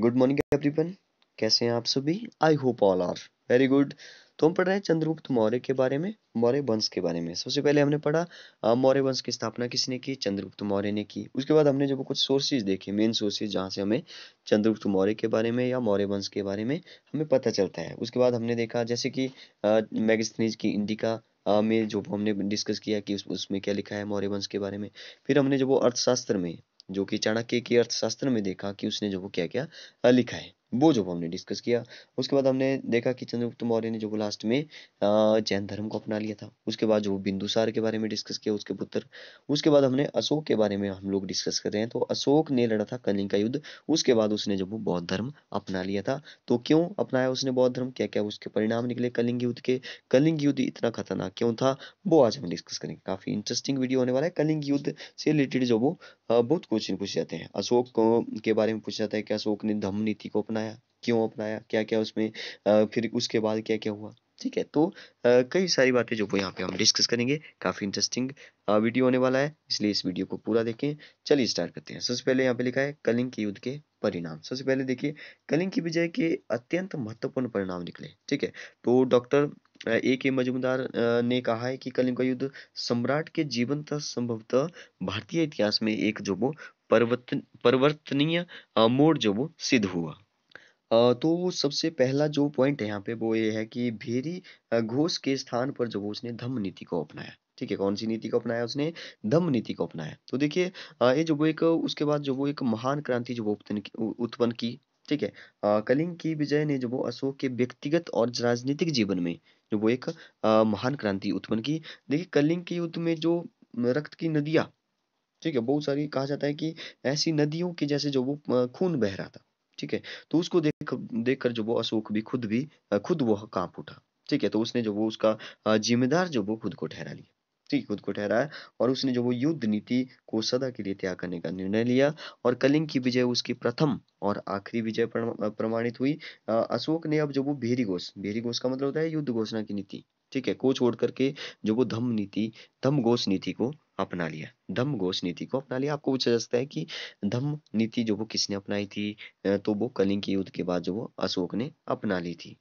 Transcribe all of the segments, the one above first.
good morning everyone कैसे हैं आप सभी I hope all are very good तो हम पढ़ रहे हैं चंद्रगुप्त मौर्य के बारे में मौर्य वंश के बारे में सबसे पहले हमने पढ़ा मौर्य वंश की स्थापना किसने की चंद्रगुप्त मौर्य ने की उसके बाद हमने जब कुछ सोर्सेज देखे मेन सोर्सेज जहाँ से हमें चंद्रगुप्त मौर्य के बारे में या मौर्य वंश के बारे में हमें पता चलता है उसके बाद हमने देखा जैसे कि मैगस्थनीज की इंडिका में जो हमने डिस्कस किया कि उस, उसमें क्या लिखा है मौर्य वंश के बारे में फिर हमने जब वो अर्थशास्त्र में जो कि चाणक्य की अर्थशास्त्र में देखा कि उसने जो वो क्या क्या लिखा है वो जो हमने डिस्कस किया उसके बाद हमने देखा कि चंद्रगुप्त मौर्य ने जो लास्ट में जैन धर्म को अपना लिया था उसके बाद जो बिंदुसार के बारे में डिस्कस किया उसके पुत्र उसके बाद हमने अशोक के बारे में हम लोग डिस्कस कर रहे हैं तो अशोक ने लड़ा था कलिंग का युद्ध उसके बाद उसने जब वो बौद्ध धर्म अपना लिया था तो क्यों अपनाया उसने बौद्ध धर्म क्या क्या उसके परिणाम निकले कलिंग युद्ध के कलिंग युद्ध इतना खतरनाक क्यों था वो आज हम डिस्कस करेंगे काफ़ी इंटरेस्टिंग वीडियो होने वाला है कलिंग युद्ध से रिलेटेड जो वो बहुत क्वेश्चन पूछ जाते हैं अशोक के बारे में पूछ जाता है कि अशोक ने धम्म नीति को अपना अपनाया क्यों अपनाया क्या क्या उसमें फिर उसके बाद क्या क्या हुआ ठीक है तो कई सारी बातें जो वो यहाँ पे हम डिस्कस करेंगे काफ़ी इंटरेस्टिंग वीडियो होने वाला है इसलिए इस वीडियो को पूरा देखें चलिए स्टार्ट करते हैं सबसे पहले यहाँ पे लिखा है कलिंग के युद्ध के परिणाम सबसे पहले देखिए कलिंग की विजय के अत्यंत महत्वपूर्ण परिणाम निकले ठीक है तो डॉक्टर ए के मजुमदार ने कहा है कि कलिंग का युद्ध सम्राट के जीवन तक संभवतः भारतीय इतिहास में एक जो वो परिवर्तन परिवर्तनीय मोड़ जो वो सिद्ध हुआ तो सबसे पहला जो पॉइंट है यहाँ पे वो ये है कि भेरी घोष के स्थान पर जो उसने धम्म नीति को अपनाया ठीक है कौन सी नीति को अपनाया उसने धम्म नीति को अपनाया तो देखिए ये जो वो एक उसके बाद जो वो एक महान क्रांति जो वो उत्पन्न की उत्पन्न की ठीक है कलिंग की विजय ने जो वो अशोक के व्यक्तिगत और राजनीतिक जीवन में जो वो एक महान क्रांति उत्पन्न की देखिए कलिंग के युद्ध में जो रक्त की नदियाँ ठीक है बहुत सारी कहा जाता है कि ऐसी नदियों के जैसे जो वो खून बह रहा था ठीक है तो उसको देख देख कर जो वो अशोक भी खुद भी खुद वह कांप उठा ठीक है तो उसने जो वो उसका जिम्मेदार जो वो खुद को ठहरा लिया ठीक खुद को ठहराया और उसने जो वो युद्ध नीति को सदा के लिए त्याग करने का निर्णय लिया और कलिंग की विजय उसकी प्रथम और आखिरी विजय प्रमाणित हुई अशोक ने अब जो वो भेरी घोष भेरी घोष का मतलब होता है युद्ध घोषणा की नीति ठीक है को छोड़ करके जो वो धम नीति धम घोष नीति को अपना लिया धम्म घोष नीति को अपना लिया आपको पूछा जा सकता है कि धम्म नीति जो वो किसने अपनाई थी तो वो कलिंग के युद्ध के बाद जो वो अशोक ने अपना ली थी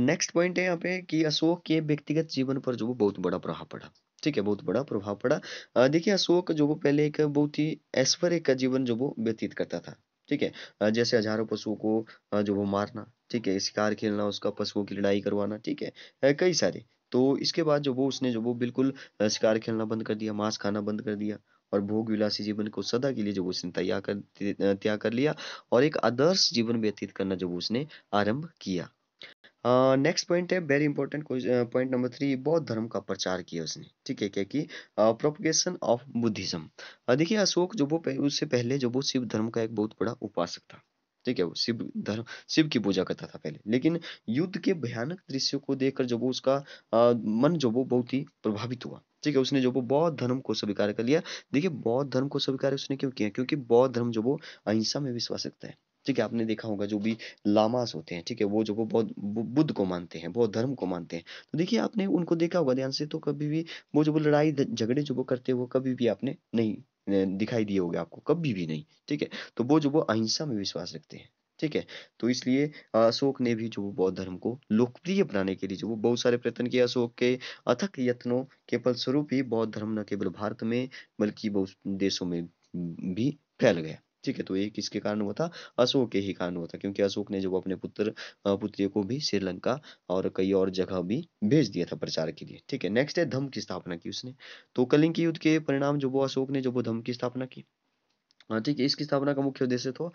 नेक्स्ट uh, पॉइंट है यहाँ पे कि अशोक के व्यक्तिगत जीवन पर जो वो बहुत बड़ा प्रभाव पड़ा ठीक है बहुत बड़ा प्रभाव पड़ा देखिए अशोक जो वो पहले एक बहुत ही ऐश्वर्य का जीवन जो वो व्यतीत करता था ठीक है जैसे हजारों पशुओं को जो वो मारना ठीक है शिकार खेलना उसका पशुओं की लड़ाई करवाना ठीक है कई सारे तो इसके बाद जो वो उसने जो वो बिल्कुल शिकार खेलना बंद कर दिया मांस खाना बंद कर दिया और भोग विलासी जीवन को सदा के लिए जो उसने तैयार कर त्याग कर लिया और एक आदर्श जीवन व्यतीत करना जो उसने आरंभ किया नेक्स्ट पॉइंट है very important point number three बौद्ध धर्म का प्रचार किया उसने ठीक है क्या कि प्रोपगेशन ऑफ बुद्धिज्म देखिए अशोक जो वो उससे पहले जो वो शिव धर्म का एक बहुत बड़ा उपासक था ठीक है वो शिव धर्म शिव की पूजा करता था पहले लेकिन युद्ध के भयानक दृश्य को देखकर जो वो उसका आ, मन जो वो बहुत ही प्रभावित हुआ ठीक है उसने जो वो बौद्ध धर्म को स्वीकार कर लिया देखिए बौद्ध धर्म को स्वीकार उसने क्यों किया क्योंकि बौद्ध धर्म जो वो अहिंसा में विश्वास रखता है ठीक है आपने देखा होगा जो भी लामास होते हैं ठीक है वो जो वो बहुत बुद्ध को मानते हैं बहुत धर्म को मानते हैं तो देखिए आपने उनको देखा होगा ध्यान से तो कभी भी वो जो वो लड़ाई झगड़े जो वो करते हैं वो कभी भी आपने नहीं दिखाई दिए होगा आपको कभी भी नहीं ठीक है तो वो जो वो अहिंसा में विश्वास रखते हैं ठीक है तो इसलिए अशोक ने भी जो बौद्ध धर्म को लोकप्रिय बनाने के लिए जो वो बहुत सारे प्रयत्न किए अशोक के अथक यत्नों के फलस्वरूप ही बौद्ध धर्म न केवल भारत में बल्कि बहुत देशों में भी फैल गया ठीक है तो ये किसके कारण हुआ था अशोक के ही कारण हुआ था क्योंकि अशोक ने जब अपने पुत्र पुत्रियों को भी श्रीलंका और कई और जगह भी भेज दिया था प्रचार के लिए ठीक है नेक्स्ट है धम की स्थापना की उसने तो कलिंग के युद्ध के परिणाम जो वो अशोक ने जो वो धम की स्थापना की ठीक है इसकी स्थापना का मुख्य उद्देश्य तो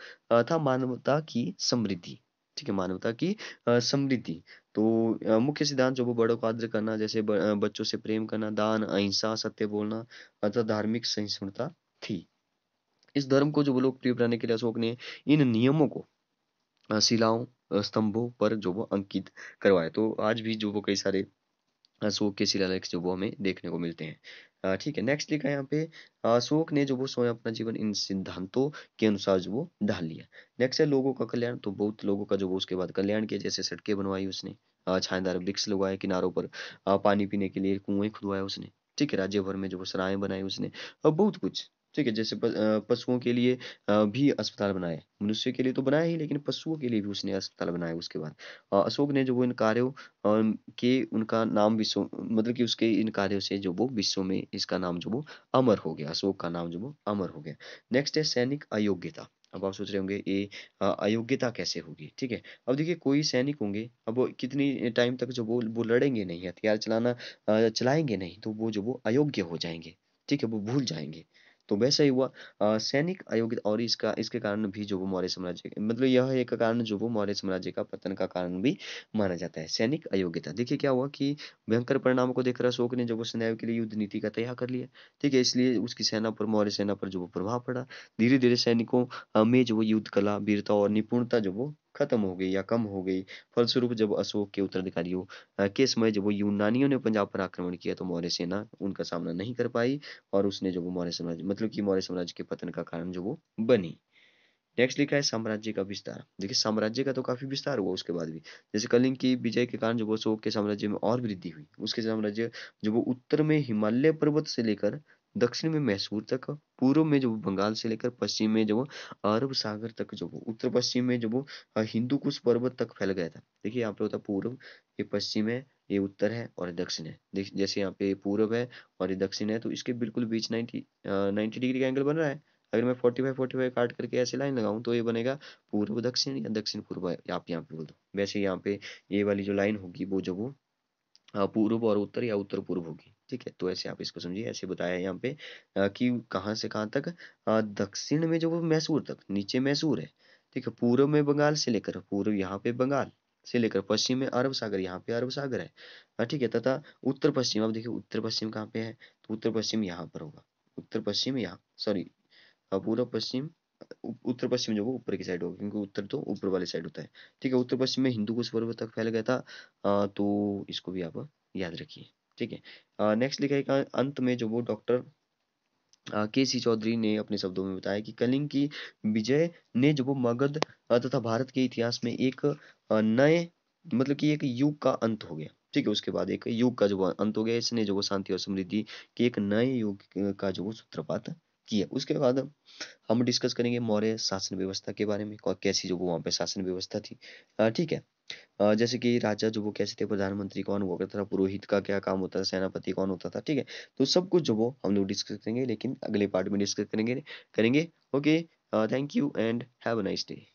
था मानवता की समृद्धि ठीक है मानवता की समृद्धि तो मुख्य सिद्धांत जो वो बड़ों का आदर करना जैसे बच्चों से प्रेम करना दान अहिंसा सत्य बोलना अर्थात धार्मिक सहिष्णुता थी इस धर्म को जो वो लोकप्रिय बनाने के लिए अशोक ने इन नियमों को शिलाओं स्तंभों पर जो वो अंकित करवाए तो आज भी जो वो कई सारे अशोक के शिलालेख जो वो हमें देखने को मिलते हैं ठीक है नेक्स्ट लिखा है यहाँ पे अशोक ने जो वो स्वयं अपना जीवन इन सिद्धांतों के अनुसार जो वो ढाल लिया नेक्स्ट है लोगों का कल्याण तो बहुत लोगों का जो वो उसके बाद कल्याण किया जैसे सड़कें बनवाई उसने छाएदार वृक्ष लगवाए किनारों पर पानी पीने के लिए कुएं खुदवाया उसने ठीक है राज्य भर में जो वो सराय बनाई उसने और बहुत कुछ ठीक है जैसे पशुओं के लिए भी अस्पताल बनाए मनुष्य के लिए तो बनाया ही लेकिन पशुओं के लिए भी उसने अस्पताल बनाया उसके बाद अशोक ने जो वो इन कार्यों के उनका नाम विश्व मतलब कि उसके इन कार्यों से जो वो विश्व में इसका नाम जो वो अमर हो गया अशोक का नाम जो वो अमर हो गया नेक्स्ट है सैनिक अयोग्यता अब आप सोच रहे होंगे ये अयोग्यता कैसे होगी ठीक है अब देखिए कोई सैनिक होंगे अब वो कितनी टाइम तक जो वो वो लड़ेंगे नहीं हथियार चलाना चलाएंगे नहीं तो वो जो वो अयोग्य हो जाएंगे ठीक है वो भूल जाएंगे तो वैसा ही हुआ सैनिक अयोग्य और इसका इसके कारण भी जो वो मौर्य साम्राज्य मतलब यह एक कारण जो वो मौर्य साम्राज्य का पतन का कारण भी माना जाता है सैनिक अयोग्यता देखिए क्या हुआ कि भयंकर परिणामों को देखकर अशोक ने जो वो सदैव के लिए युद्ध नीति का तैयार कर लिया ठीक है इसलिए उसकी सेना पर मौर्य सेना पर जो वो प्रभाव पड़ा धीरे धीरे सैनिकों में जो वो युद्ध कला वीरता और निपुणता जो वो खत्म हो गई या कम हो गई फलस्वरूप जब अशोक के उत्तराधिकारियों के समय जब वो यूनानियों ने पंजाब पर आक्रमण किया तो मौर्य सेना उनका सामना नहीं कर पाई और उसने जो वो मौर्य साम्राज्य मतलब कि मौर्य साम्राज्य के पतन का कारण जो वो बनी नेक्स्ट लिखा है साम्राज्य का विस्तार देखिए साम्राज्य का तो काफी विस्तार हुआ उसके बाद भी जैसे कलिंग की विजय के कारण जो वो अशोक के साम्राज्य में और वृद्धि हुई उसके साम्राज्य जो वो उत्तर में हिमालय पर्वत से लेकर दक्षिण में मैसूर तक पूर्व में जो बंगाल से लेकर पश्चिम में जो अरब सागर तक जो उत्तर पश्चिम में जो वो हिंदू कुश पर्वत तक फैल गया था देखिए यहाँ पे होता पूर्व ये पश्चिम है ये उत्तर है और दक्षिण है जैसे यहाँ पे पूर्व है और ये दक्षिण है तो इसके बिल्कुल बीच नाइन्टी नाइन्टी डिग्री का एंगल बन रहा है अगर मैं फोर्टी फाइव फोर्टी फाइव काट करके ऐसे लाइन लगाऊं तो ये बनेगा पूर्व दक्षिण या दक्षिण पूर्व आप यहाँ पे बोल दो वैसे यहाँ पे ये वाली जो लाइन होगी वो जो वो पूर्व और उत्तर या उत्तर पूर्व होगी ठीक है तो ऐसे आप इसको समझिए ऐसे बताया यहाँ पे कि कहाँ से कहाँ तक दक्षिण में जो वो मैसूर तक नीचे मैसूर है ठीक है पूर्व में बंगाल से लेकर पूर्व यहाँ पे बंगाल से लेकर पश्चिम में अरब सागर यहाँ पे अरब सागर है ठीक है तथा उत्तर पश्चिम अब देखिए उत्तर पश्चिम कहाँ पे है तो उत्तर पश्चिम यहाँ पर होगा उत्तर पश्चिम यहाँ सॉरी पूर्व पश्चिम उत्तर पश्चिम जो वो ऊपर की साइड होगा क्योंकि उत्तर तो ऊपर वाली साइड होता है ठीक है उत्तर पश्चिम में हिंदू पर्वत तक फैल गया था तो इसको भी आप याद रखिए ठीक है नेक्स्ट लिखा है अंत में जो वो डॉक्टर के सी चौधरी ने अपने शब्दों में बताया कि कलिंग की विजय ने जो वो मगध तथा भारत के इतिहास में एक नए मतलब कि एक युग का अंत हो गया ठीक है उसके बाद एक युग का जो अंत हो गया इसने जो वो शांति और समृद्धि के एक नए युग का जो वो सूत्रपात किया उसके बाद हम डिस्कस करेंगे मौर्य शासन व्यवस्था के बारे में कैसी जो वो वहाँ पे शासन व्यवस्था थी ठीक है जैसे कि राजा जो वो कैसे थे प्रधानमंत्री कौन हुआ करता था पुरोहित का क्या काम होता था सेनापति कौन होता था ठीक है तो सब कुछ जो वो हम लोग डिस्कस करेंगे लेकिन अगले पार्ट में डिस्कस करेंगे करेंगे okay thank you and have a nice day